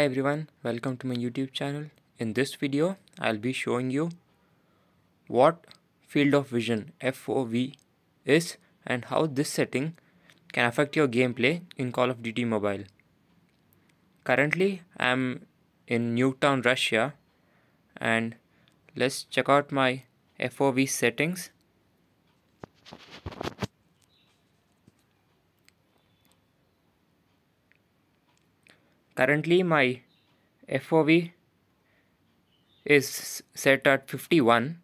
hi everyone welcome to my youtube channel in this video i'll be showing you what field of vision fov is and how this setting can affect your gameplay in call of duty mobile currently i'm in newtown russia and let's check out my fov settings currently my FOV is set at 51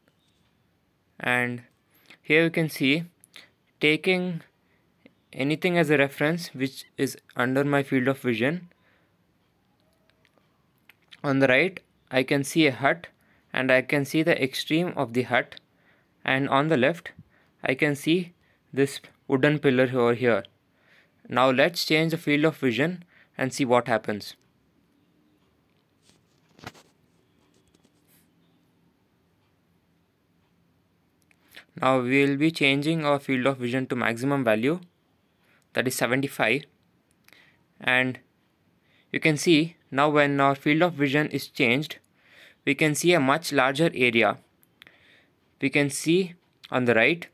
and here you can see taking anything as a reference which is under my field of vision on the right I can see a hut and I can see the extreme of the hut and on the left I can see this wooden pillar over here now let's change the field of vision and see what happens. Now we will be changing our field of vision to maximum value that is 75 and you can see now when our field of vision is changed we can see a much larger area. We can see on the right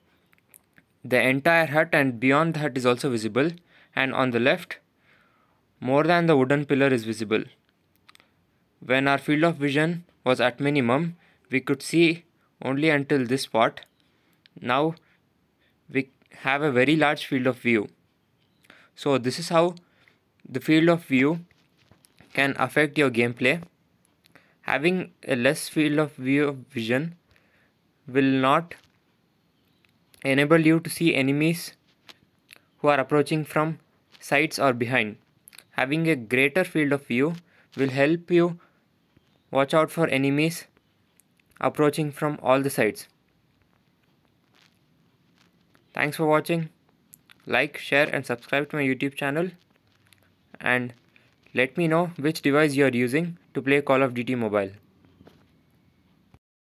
the entire hut and beyond the hut is also visible and on the left more than the wooden pillar is visible. When our field of vision was at minimum, we could see only until this spot. Now we have a very large field of view. So this is how the field of view can affect your gameplay. Having a less field of view of vision will not enable you to see enemies who are approaching from sides or behind having a greater field of view will help you watch out for enemies approaching from all the sides. Thanks for watching. Like, share and subscribe to my YouTube channel and let me know which device you are using to play Call of Duty Mobile.